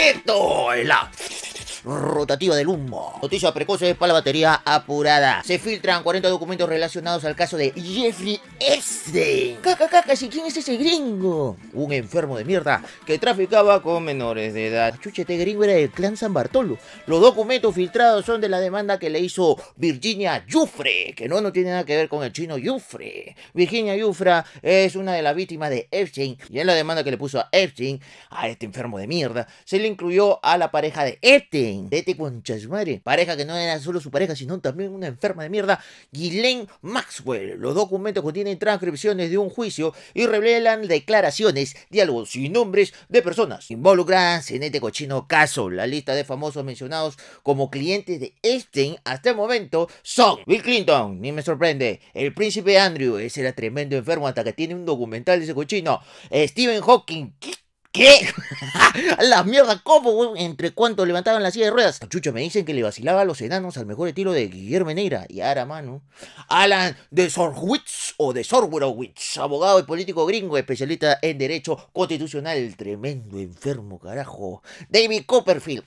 Esto es la rotativa del humo. Noticias precoces para la batería apurada. Se filtran 40 documentos relacionados al caso de Jeffrey Epstein. Caca, caca, quién es ese gringo. Un enfermo de mierda que traficaba con menores de edad. Chuchete gringo era del clan San Bartolo. Los documentos filtrados son de la demanda que le hizo Virginia Jufre, que no, no tiene nada que ver con el chino Jufre. Virginia Yufra es una de las víctimas de Epstein y en la demanda que le puso a Epstein, a este enfermo de mierda, se le incluyó a la pareja de Epstein Dete Vete madre. Pareja que no era solo su pareja, sino también una enferma de mierda. Ghislaine Maxwell. Los documentos contienen transcripciones de un juicio y revelan declaraciones, diálogos y nombres de personas involucradas en este cochino caso. La lista de famosos mencionados como clientes de este hasta el momento son Bill Clinton, ni me sorprende, el príncipe Andrew, ese era tremendo enfermo hasta que tiene un documental de ese cochino, Stephen Hawking, ¿Qué? la mierda! ¿Cómo, ¿Entre cuánto levantaban la silla de ruedas? Chucho, me dicen que le vacilaba a los enanos al mejor estilo de Guillermo Neira. Y ahora, mano. Alan de Sorwitz o de Sorwerowitz, abogado y político gringo, especialista en derecho constitucional. Tremendo enfermo, carajo. David Copperfield,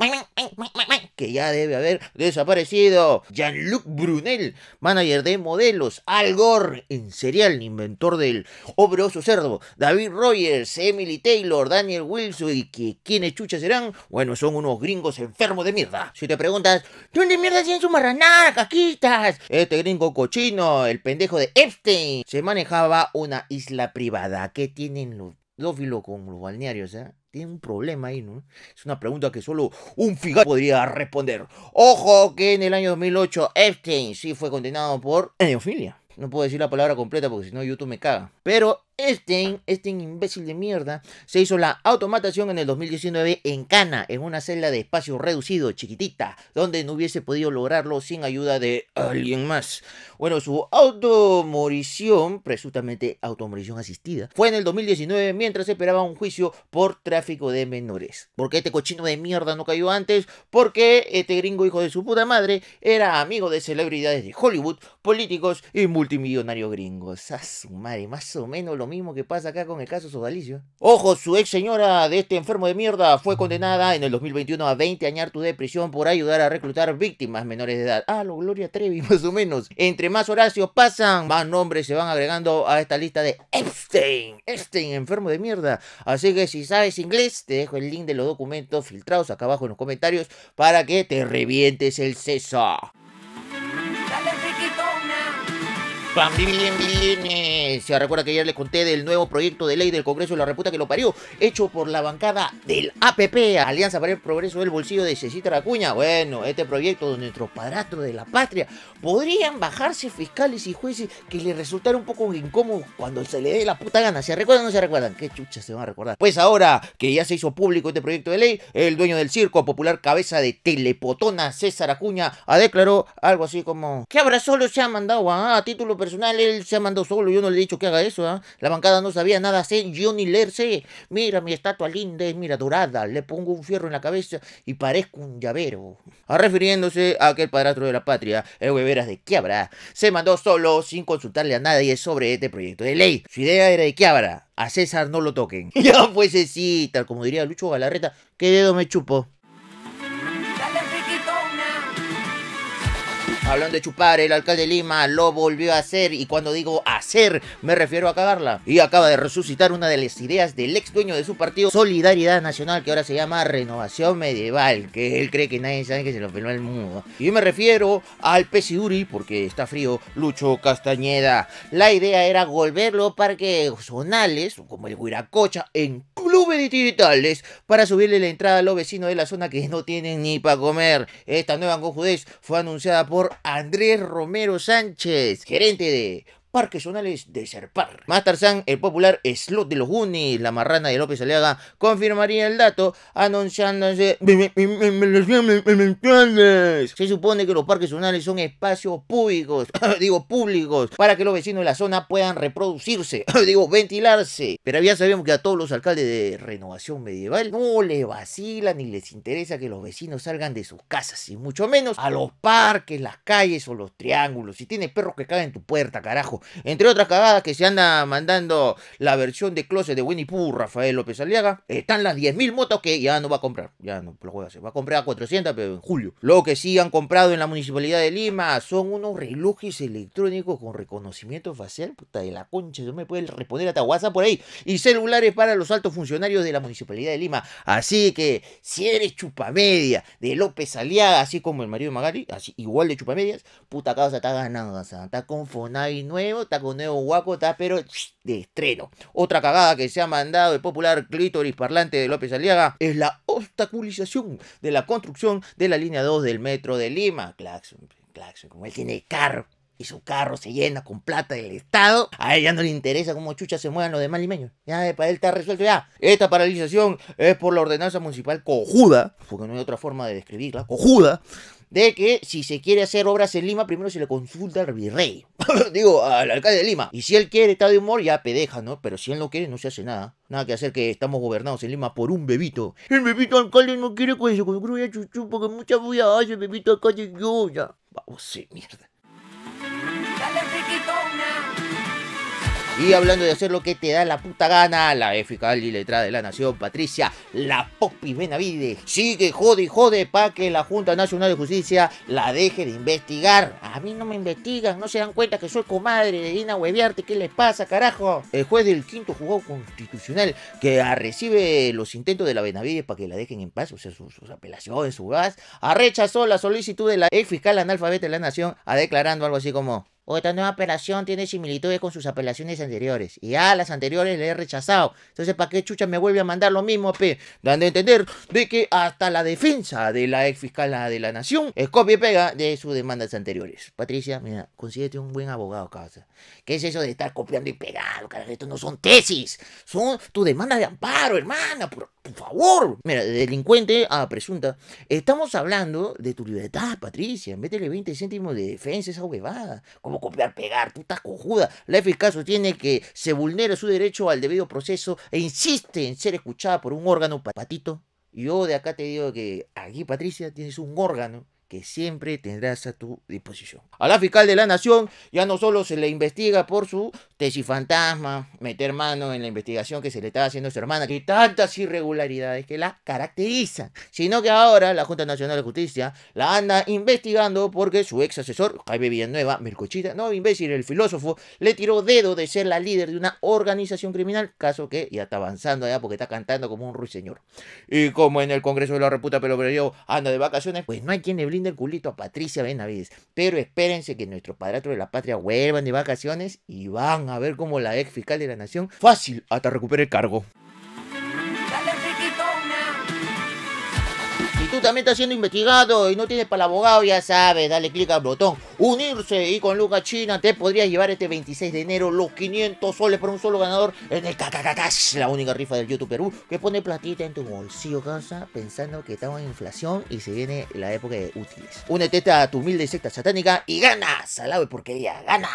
que ya debe haber desaparecido. Jean-Luc Brunel, manager de modelos. Al Gore, en serial, inventor del obreoso cerdo. David Rogers, Emily Taylor, Daniel Wilson y que quienes chuchas serán, bueno, son unos gringos enfermos de mierda. Si te preguntas, ¿dónde mierda tienen su marranada, caquitas? Este gringo cochino, el pendejo de Epstein, se manejaba una isla privada. ¿Qué tienen los Dófilos con los balnearios, sea, eh? Tiene un problema ahí, ¿no? Es una pregunta que solo un figado podría responder. Ojo que en el año 2008 Epstein sí fue condenado por Neofilia, No puedo decir la palabra completa porque si no YouTube me caga. Pero este, este, imbécil de mierda se hizo la automatación en el 2019 en Cana, en una celda de espacio reducido, chiquitita, donde no hubiese podido lograrlo sin ayuda de alguien más. Bueno, su automorición, presuntamente automorición asistida, fue en el 2019 mientras esperaba un juicio por tráfico de menores. ¿Por qué este cochino de mierda no cayó antes, porque este gringo hijo de su puta madre era amigo de celebridades de Hollywood, políticos y multimillonarios gringos. A su madre, más o menos lo mismo que pasa acá con el caso Sodalicio. Ojo, su ex señora de este enfermo de mierda fue condenada en el 2021 a 20 años de prisión por ayudar a reclutar víctimas menores de edad. Ah, lo Gloria Trevi, más o menos. Entre más Horacio pasan, más nombres se van agregando a esta lista de Epstein. Epstein, enfermo de mierda. Así que si sabes inglés, te dejo el link de los documentos filtrados acá abajo en los comentarios para que te revientes el seso. Bien, bien, bien. Se recuerda que ayer les conté del nuevo proyecto de ley del Congreso de la Reputa que lo parió, hecho por la bancada del APP, Alianza para el Progreso del Bolsillo de Cecita Acuña. Bueno, este proyecto donde nuestros padrastro de la patria podrían bajarse fiscales y jueces que les resultara un poco incómodos cuando se le dé la puta gana. ¿Se recuerdan o no se recuerdan? ¿Qué chucha se van a recordar? Pues ahora que ya se hizo público este proyecto de ley, el dueño del circo popular cabeza de Telepotona, César Acuña, ha declarado algo así como que abrazo los se ha mandado a título personal él se ha mandado solo, yo no le he dicho que haga eso, ¿ah? la bancada no sabía nada hacer, yo ni leerse, mira mi estatua linda, y mira dorada, le pongo un fierro en la cabeza y parezco un llavero. A ah, refiriéndose a aquel padrastro de la patria, el Beberas de Quiabra, se mandó solo sin consultarle a nadie sobre este proyecto de ley. Su idea era de Quiabra, a César no lo toquen. ya fuese sí, tal como diría Lucho Galarreta, qué dedo me chupo. Hablando de chupar, el alcalde de Lima lo volvió a hacer y cuando digo hacer me refiero a cagarla. Y acaba de resucitar una de las ideas del ex dueño de su partido, Solidaridad Nacional, que ahora se llama Renovación Medieval, que él cree que nadie sabe que se lo peló el mundo. Y me refiero al Pesiduri, porque está frío, Lucho Castañeda. La idea era volverlo parques zonales, como el Huiracocha, en clubes digitales para subirle la entrada a los vecinos de la zona que no tienen ni para comer. Esta nueva Angojudés fue anunciada por Andrés Romero Sánchez, gerente de parques zonales de Serpar. Master Tarzán, el popular slot de los Goonies, la marrana de López Aleaga, confirmaría el dato anunciándose... Se supone que los parques zonales son espacios públicos, digo públicos, para que los vecinos de la zona puedan reproducirse, digo ventilarse. Pero ya sabemos que a todos los alcaldes de Renovación Medieval no les vacila ni les interesa que los vecinos salgan de sus casas, y mucho menos a los parques, las calles o los triángulos. Si tienes perros que caen en tu puerta, carajo, entre otras cagadas que se anda mandando la versión de Closet de Winnie Pooh, Rafael López Aliaga, están las 10.000 motos que ya no va a comprar. Ya no lo voy a Va a comprar a 400, pero en julio. Lo que sí han comprado en la Municipalidad de Lima son unos relojes electrónicos con reconocimiento facial. Puta de la concha, no me puede responder a WhatsApp por ahí. Y celulares para los altos funcionarios de la Municipalidad de Lima. Así que si eres chupamedia de López Aliaga, así como el marido de Magali, igual de chupamedias, puta casa está ganando. Está con Fonai 9 está con nuevo guaco, pero de estreno. Otra cagada que se ha mandado el popular clítoris parlante de López Aliaga es la obstaculización de la construcción de la línea 2 del metro de Lima. Claxon, Claxon, como él tiene carro y su carro se llena con plata del Estado, a él ya no le interesa cómo chucha se muevan los demás limeños. Ya, eh, para él está resuelto ya. Esta paralización es por la ordenanza municipal cojuda, porque no hay otra forma de describirla, cojuda, de que si se quiere hacer obras en Lima, primero se le consulta al virrey, digo, al alcalde de Lima. Y si él quiere, está de humor, ya pedeja, ¿no? Pero si él no quiere, no se hace nada. Nada que hacer que estamos gobernados en Lima por un bebito. El bebito alcalde no quiere que se construya chuchu porque mucha bulla hace el bebito alcalde yo ya. Vamos, sí, mierda. Y hablando de hacer lo que te da la puta gana, la fiscal y letrada de la nación, Patricia, la Popi Benavide, sigue jode y jode para que la Junta Nacional de Justicia la deje de investigar. A mí no me investigan, no se dan cuenta que soy comadre de Dina Hueviarte, ¿qué les pasa, carajo? El juez del quinto juzgado constitucional que recibe los intentos de la Benavide para que la dejen en paz, o sea, sus, apelaciones, su gas, rechazó la solicitud de la ex fiscal analfabeta de la nación a declarando algo así como esta nueva apelación tiene similitudes con sus apelaciones anteriores. Y a ah, las anteriores le he rechazado. Entonces, ¿para qué chucha me vuelve a mandar lo mismo, pe? Dando a entender de que hasta la defensa de la ex fiscal de la nación es copia y pega de sus demandas anteriores. Patricia, mira, consíguete un buen abogado, casa. ¿Qué es eso de estar copiando y pegando, carajo? Estos no son tesis, son tus demandas de amparo, hermana, por, favor. Mira, delincuente a presunta. Estamos hablando de tu libertad, Patricia. Métele 20 céntimos de defensa esa huevada. Como copiar, pegar, estás cojuda. La eficaz tiene que se vulnera su derecho al debido proceso e insiste en ser escuchada por un órgano patito. Yo de acá te digo que aquí, Patricia, tienes un órgano que siempre tendrás a tu disposición. A la fiscal de la nación ya no solo se le investiga por su tesis fantasma, meter mano en la investigación que se le estaba haciendo a su hermana, que tantas irregularidades que la caracterizan, sino que ahora la Junta Nacional de Justicia la anda investigando porque su ex asesor, Jaime Villanueva, Melcochita, no imbécil, el filósofo, le tiró dedo de ser la líder de una organización criminal, caso que ya está avanzando allá porque está cantando como un ruiseñor. Y como en el Congreso de la Reputa yo anda de vacaciones, pues no hay quien le del culito a Patricia Benavides. Pero espérense que nuestro padrastro de la patria vuelvan de vacaciones y van a ver cómo la ex fiscal de la nación fácil hasta recupera el cargo. también está siendo investigado y no tienes para abogado, ya sabes, dale clic al botón unirse y con Luca China te podrías llevar este 26 de enero los 500 soles por un solo ganador en el ca la única rifa del YouTube Perú que pone platita en tu bolsillo, casa, pensando que estamos en inflación y se viene la época de útiles. Únete a tu humilde secta satánica y gana, salado de porquería, gana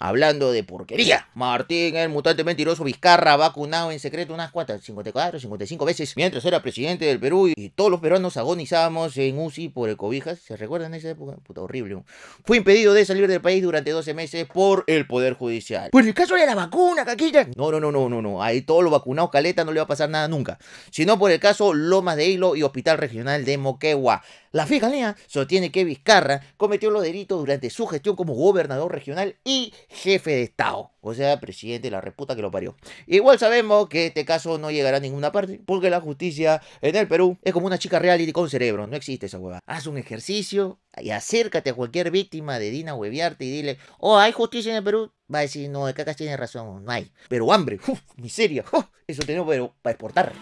hablando de porquería. Martín, el mutante mentiroso Vizcarra, vacunado en secreto unas cuantas, 54, 55 veces, mientras era presidente del Perú y todos los peruanos agonizábamos en UCI por el cobijas. ¿Se recuerdan esa época? Puta, horrible. Fue impedido de salir del país durante 12 meses por el Poder Judicial. Pues el caso de la vacuna, caquilla. No, no, no, no, no, no. Ahí todos los vacunados caleta no le va a pasar nada nunca. Sino por el caso Lomas de Hilo y Hospital Regional de Moquegua. La Fiscalía sostiene que Vizcarra cometió los delitos durante su gestión como gobernador regional y jefe de Estado, o sea, presidente de la reputa que lo parió. Igual sabemos que este caso no llegará a ninguna parte, porque la justicia en el Perú es como una chica reality con cerebro, no existe esa hueva. Haz un ejercicio y acércate a cualquier víctima de Dina Hueviarte y dile, oh, ¿hay justicia en el Perú? Va a decir, no, el cacas tiene razón, no hay. Pero hambre, miseria, eso tenemos pero, para exportar.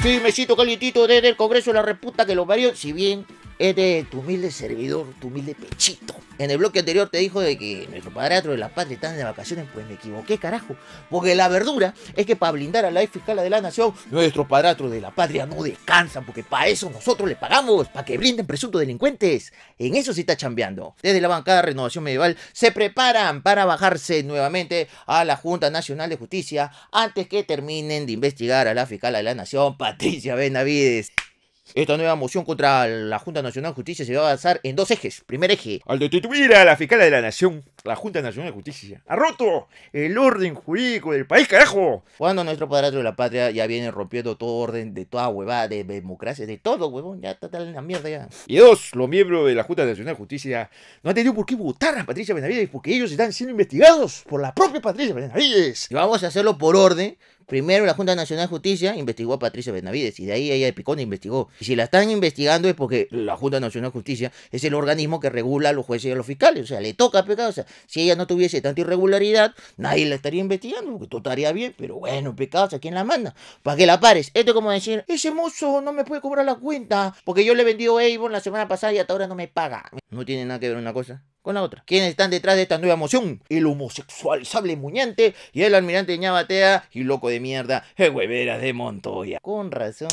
Firmecito siento calientito desde el Congreso la Reputa que lo parió, si bien este tu humilde servidor, tu humilde pechito. En el bloque anterior te dijo de que nuestro padrastro de la patria están de vacaciones, pues me equivoqué, carajo. Porque la verdura es que para blindar a la fiscal de la nación, nuestros padrastros de la patria no descansan, porque para eso nosotros les pagamos, para que blinden presuntos delincuentes. En eso sí está chambeando. Desde la bancada Renovación Medieval se preparan para bajarse nuevamente a la Junta Nacional de Justicia antes que terminen de investigar a la fiscal de la nación, Patricia Benavides. Esta nueva moción contra la Junta Nacional de Justicia se va a basar en dos ejes. Primer eje, al destituir a la fiscal de la nación, la Junta Nacional de Justicia. ¡Ha roto el orden jurídico del país, carajo! Cuando nuestro padrastro de la patria ya viene rompiendo todo orden de toda huevada, de democracia, de todo, huevón, ya está en la mierda ya. Y dos, los miembros de la Junta Nacional de Justicia no han tenido por qué votar a Patricia Benavides porque ellos están siendo investigados por la propia Patricia Benavides. Y vamos a hacerlo por orden, Primero la Junta Nacional de Justicia investigó a Patricia Benavides y de ahí ella de Picón investigó. Y si la están investigando es porque la Junta Nacional de Justicia es el organismo que regula a los jueces y a los fiscales. O sea, le toca pecado. O sea, si ella no tuviese tanta irregularidad, nadie la estaría investigando porque todo estaría bien. Pero bueno, pecados, ¿a quién la manda? Para que la pares. Esto es como decir, ese mozo no me puede cobrar la cuenta porque yo le vendí a Avon la semana pasada y hasta ahora no me paga. No tiene nada que ver una cosa con la otra. ¿Quiénes están detrás de esta nueva moción? El homosexual sable muñante y el almirante ñabatea y loco de mierda, el hueveras de Montoya. Con razón,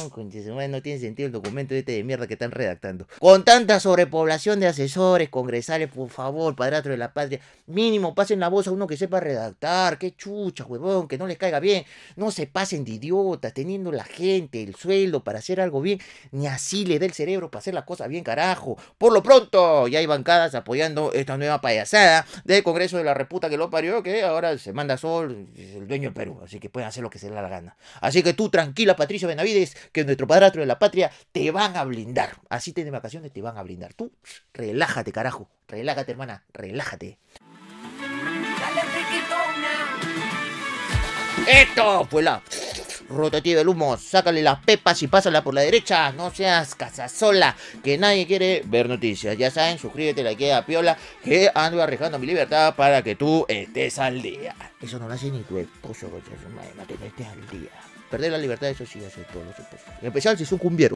no tiene sentido el documento este de mierda que están redactando. Con tanta sobrepoblación de asesores, congresales, por favor, padrastro de la patria, mínimo pasen la voz a uno que sepa redactar, qué chucha, huevón, que no les caiga bien. No se pasen de idiotas, teniendo la gente, el sueldo para hacer algo bien, ni así le dé el cerebro para hacer las cosas bien, carajo. Por lo pronto, ya hay bancadas apoyando esta nueva payasada del Congreso de la Reputa que lo parió, que ahora se manda sol, es el dueño del Perú, así que pueden hacer lo que se les da la gana. Así que tú, tranquila, Patricio Benavides, que nuestro padrastro de la patria te van a blindar. Así te vacaciones, te van a blindar. Tú, relájate, carajo, relájate, hermana, relájate. Esto fue la rotativa el humo, sácale las pepas y pásala por la derecha, no seas casasola, que nadie quiere ver noticias. Ya saben, suscríbete, la queda piola, que ando arriesgando mi libertad para que tú estés al día. Eso no lo hace ni tu esposo, coche, su madre, estés al día. Perder la libertad, eso sí hace todos los esposos. En especial si es un cumbiero.